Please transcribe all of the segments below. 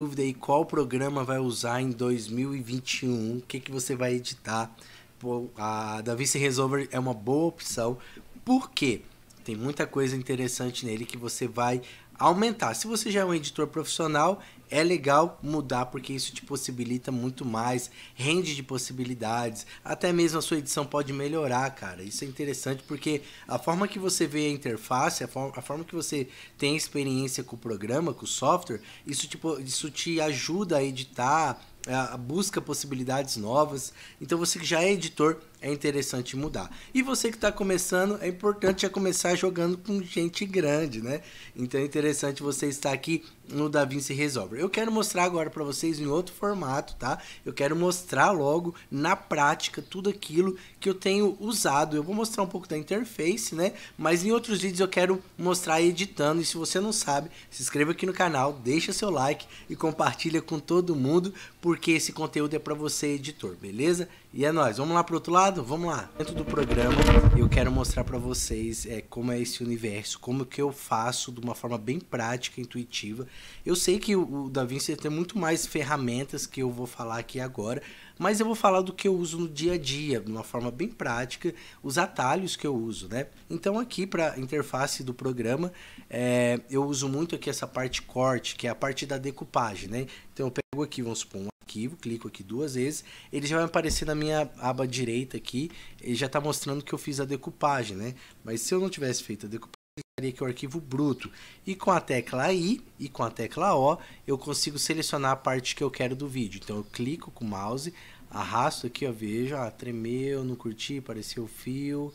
dúvida aí qual programa vai usar em 2021, o que, que você vai editar. Pô, a DaVinci Resolver é uma boa opção, porque tem muita coisa interessante nele que você vai aumentar. Se você já é um editor profissional, é legal mudar porque isso te possibilita muito mais, rende de possibilidades, até mesmo a sua edição pode melhorar, cara. Isso é interessante porque a forma que você vê a interface, a, forma, a forma que você tem experiência com o programa, com o software, isso, tipo, isso te ajuda a editar, a, a busca possibilidades novas. Então você que já é editor, é interessante mudar. E você que está começando, é importante já é começar jogando com gente grande, né? Então é interessante você estar aqui no Da Vinci Resolver. Eu quero mostrar agora para vocês em outro formato, tá? Eu quero mostrar logo na prática tudo aquilo que eu tenho usado. Eu vou mostrar um pouco da interface, né? Mas em outros vídeos eu quero mostrar editando. E se você não sabe, se inscreva aqui no canal, deixa seu like e compartilha com todo mundo, porque esse conteúdo é para você editor, beleza? E é nóis, vamos lá pro outro lado? Vamos lá. Dentro do programa, eu quero mostrar para vocês é, como é esse universo, como que eu faço de uma forma bem prática, intuitiva. Eu sei que o, o DaVinci tem muito mais ferramentas que eu vou falar aqui agora, mas eu vou falar do que eu uso no dia a dia, de uma forma bem prática, os atalhos que eu uso, né? Então aqui para interface do programa, é, eu uso muito aqui essa parte corte, que é a parte da decupagem, né? Então eu pego aqui, vamos supor, um arquivo, clico aqui duas vezes, ele já vai aparecer na minha aba direita aqui, ele já está mostrando que eu fiz a decupagem, né? Mas se eu não tivesse feito a decupagem, seria que é o arquivo bruto. E com a tecla I e com a tecla O, eu consigo selecionar a parte que eu quero do vídeo. Então eu clico com o mouse, arrasto aqui, ó, vejo, ah, tremeu, não curti, pareceu fio.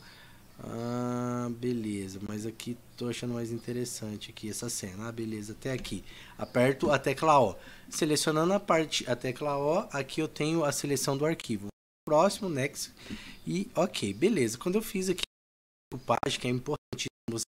Ah, beleza, mas aqui tô achando mais interessante aqui essa cena. Ah, beleza, até aqui. Aperto a tecla O. Selecionando a parte a tecla O, aqui eu tenho a seleção do arquivo. Próximo, next e OK, beleza. Quando eu fiz aqui o page, que é importante, você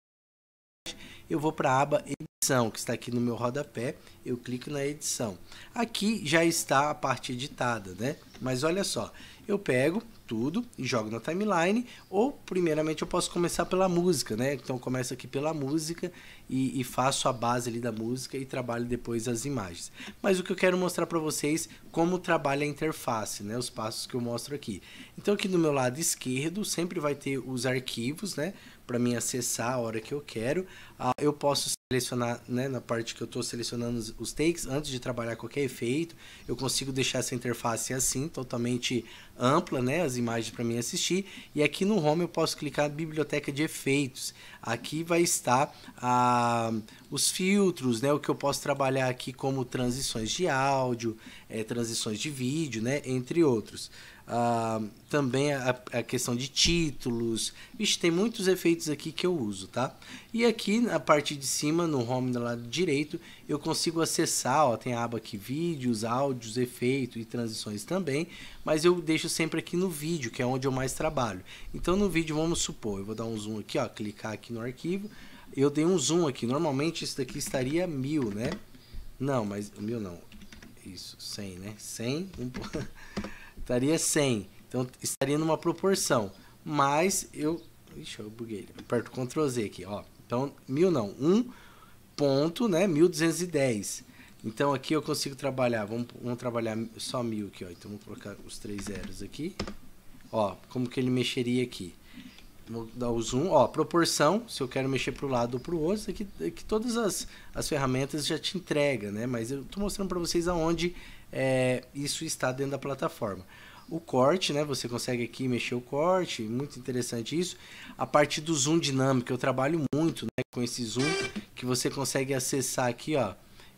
eu vou para a aba edição, que está aqui no meu rodapé, eu clico na edição. Aqui já está a parte editada, né? Mas olha só, eu pego, tudo e jogo na timeline, ou primeiramente eu posso começar pela música, né? Então começo aqui pela música e, e faço a base ali da música e trabalho depois as imagens. Mas o que eu quero mostrar para vocês como trabalha a interface, né? Os passos que eu mostro aqui. Então aqui do meu lado esquerdo sempre vai ter os arquivos, né? Para mim acessar a hora que eu quero. Ah, eu posso selecionar, né, na parte que eu estou selecionando os takes, antes de trabalhar qualquer efeito, eu consigo deixar essa interface assim, totalmente ampla, né, as imagens para mim assistir. E aqui no Home eu posso clicar biblioteca de efeitos. Aqui vai estar ah, os filtros, né? O que eu posso trabalhar aqui como transições de áudio, é, transições de vídeo, né? Entre outros. Ah, também a, a, questão de títulos. Vixe, tem muitos efeitos aqui que eu uso, tá? E aqui na parte de cima, no home do lado direito, eu consigo acessar, ó, tem a aba aqui vídeos, áudios, efeitos e transições também, mas eu deixo sempre aqui no vídeo, que é onde eu mais trabalho. Então no vídeo, vamos supor, eu vou dar um zoom aqui, ó, clicar aqui no arquivo. Eu dei um zoom aqui. Normalmente isso daqui estaria mil, né? Não, mas mil não. Isso, 100, né? 100, um, estaria 100. Então estaria numa proporção. Mas eu. Ixi, eu buguei. Aperto Ctrl Z aqui, ó. Então, mil não. Um ponto, né? 1210. Então aqui eu consigo trabalhar. Vamos, vamos trabalhar só mil aqui, ó. Então vou colocar os três zeros aqui. Ó, como que ele mexeria aqui? Vou dar o zoom, ó, proporção, se eu quero mexer para o lado ou para o outro, isso é aqui é que todas as, as ferramentas já te entrega, né? Mas eu estou mostrando para vocês aonde é, isso está dentro da plataforma. O corte, né? Você consegue aqui mexer o corte, muito interessante isso. A parte do zoom dinâmico, eu trabalho muito né, com esse zoom, que você consegue acessar aqui, ó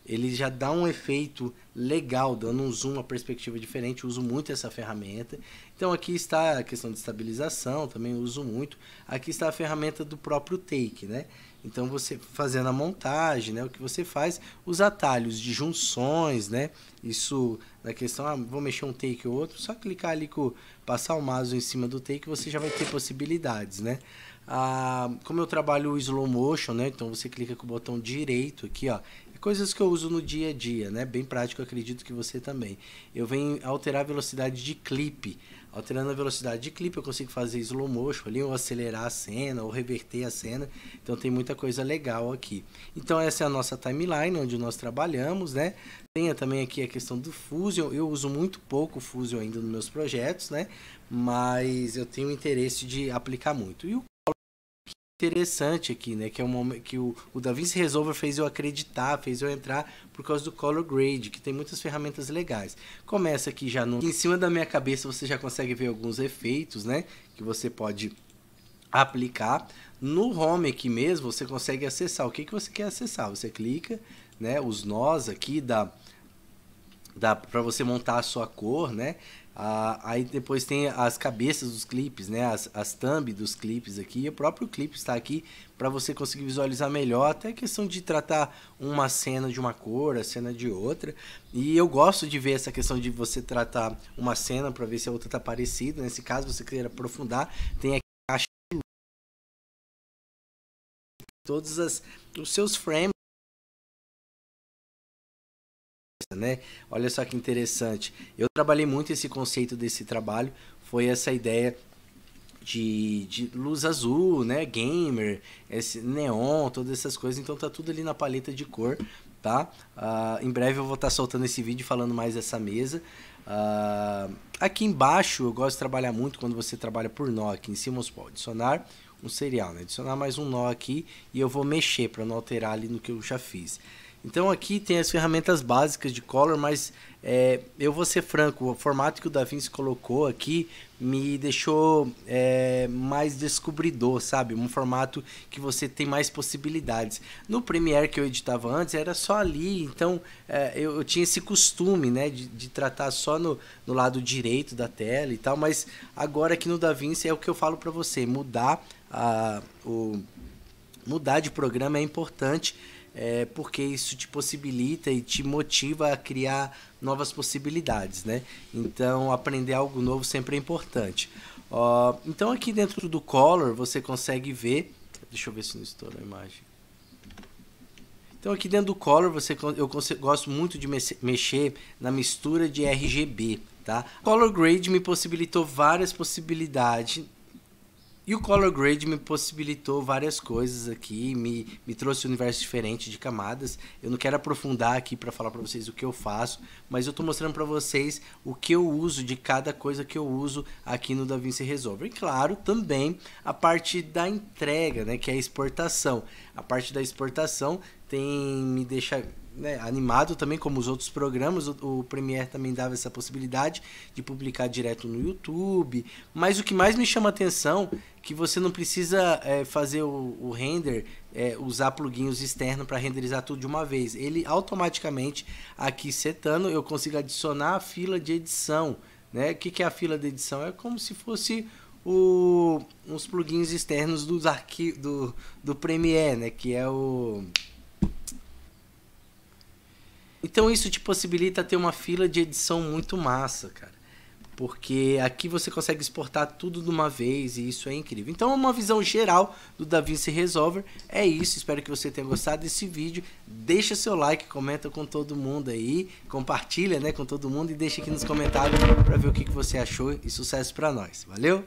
ele já dá um efeito legal, dando um zoom, uma perspectiva diferente. Eu uso muito essa ferramenta. Então aqui está a questão de estabilização, também uso muito. Aqui está a ferramenta do próprio take, né? Então você fazendo a montagem, né? O que você faz, os atalhos de junções, né? Isso na questão, ah, vou mexer um take ou outro, só clicar ali com passar o mouse em cima do take, você já vai ter possibilidades, né? Ah, como eu trabalho o slow motion, né? Então você clica com o botão direito aqui, ó, coisas que eu uso no dia a dia, né? Bem prático, acredito que você também. Eu venho alterar a velocidade de clipe. Alterando a velocidade de clipe, eu consigo fazer slow motion ali, ou acelerar a cena, ou reverter a cena. Então tem muita coisa legal aqui. Então essa é a nossa timeline, onde nós trabalhamos, né? Tenha também aqui a questão do Fusion. Eu uso muito pouco Fusion ainda nos meus projetos, né? Mas eu tenho interesse de aplicar muito. E o interessante aqui, né? Que é um momento que o, o Da Vinci Resolver fez eu acreditar, fez eu entrar por causa do Color Grade, que tem muitas ferramentas legais. Começa aqui já no... em cima da minha cabeça você já consegue ver alguns efeitos, né? Que você pode aplicar. No Home aqui mesmo você consegue acessar. O que, que você quer acessar? Você clica, né? Os nós aqui da... da para você montar a sua cor, né? Ah, aí depois tem as cabeças dos clipes, né? As, as thumb dos clipes aqui. E o próprio clipe está aqui para você conseguir visualizar melhor. Até a questão de tratar uma cena de uma cor, a cena de outra. E eu gosto de ver essa questão de você tratar uma cena para ver se a outra está parecida. Nesse caso, você queira aprofundar, tem aqui a caixa de luz. Todos as, os seus frames né? Olha só que interessante. Eu trabalhei muito esse conceito desse trabalho, foi essa ideia de, de luz azul, né? Gamer, esse neon, todas essas coisas. Então tá tudo ali na paleta de cor, tá? Uh, em breve eu vou estar tá soltando esse vídeo falando mais dessa mesa. Uh, aqui embaixo eu gosto de trabalhar muito quando você trabalha por nó aqui em cima, você pode adicionar um serial, né? adicionar mais um nó aqui e eu vou mexer para não alterar ali no que eu já fiz. Então aqui tem as ferramentas básicas de Color, mas é, eu vou ser franco, o formato que o DaVinci colocou aqui me deixou é, mais descobridor, sabe? Um formato que você tem mais possibilidades. No Premiere que eu editava antes era só ali, então é, eu, eu, tinha esse costume, né, de, de tratar só no, no, lado direito da tela e tal, mas agora aqui no DaVinci é o que eu falo para você, mudar a, o mudar de programa é importante é, porque isso te possibilita e te motiva a criar novas possibilidades, né? Então, aprender algo novo sempre é importante. Uh, então, aqui dentro do Color, você consegue ver... Deixa eu ver se não estoura a imagem. Então, aqui dentro do Color, você, eu gosto muito de mexer na mistura de RGB, tá? Color Grade me possibilitou várias possibilidades e o color grade me possibilitou várias coisas aqui, me, me trouxe um universo diferente de camadas. Eu não quero aprofundar aqui para falar para vocês o que eu faço, mas eu estou mostrando para vocês o que eu uso de cada coisa que eu uso aqui no DaVinci Resolver. E claro, também a parte da entrega, né, que é a exportação. A parte da exportação tem me deixa né, animado também, como os outros programas, o, o Premiere também dava essa possibilidade de publicar direto no YouTube. Mas o que mais me chama atenção que você não precisa é, fazer o, o render, é, usar plugins externos para renderizar tudo de uma vez. Ele automaticamente, aqui setando, eu consigo adicionar a fila de edição. Né? O que, que é a fila de edição? É como se fosse o, os plugins externos dos arqui, do, do Premiere, né? que é o então isso te possibilita ter uma fila de edição muito massa, cara. Porque aqui você consegue exportar tudo de uma vez e isso é incrível. Então, é uma visão geral do DaVinci Resolver é isso. Espero que você tenha gostado desse vídeo. Deixa seu like, comenta com todo mundo aí, compartilha né, com todo mundo e deixa aqui nos comentários para ver o que, que você achou e sucesso para nós. Valeu!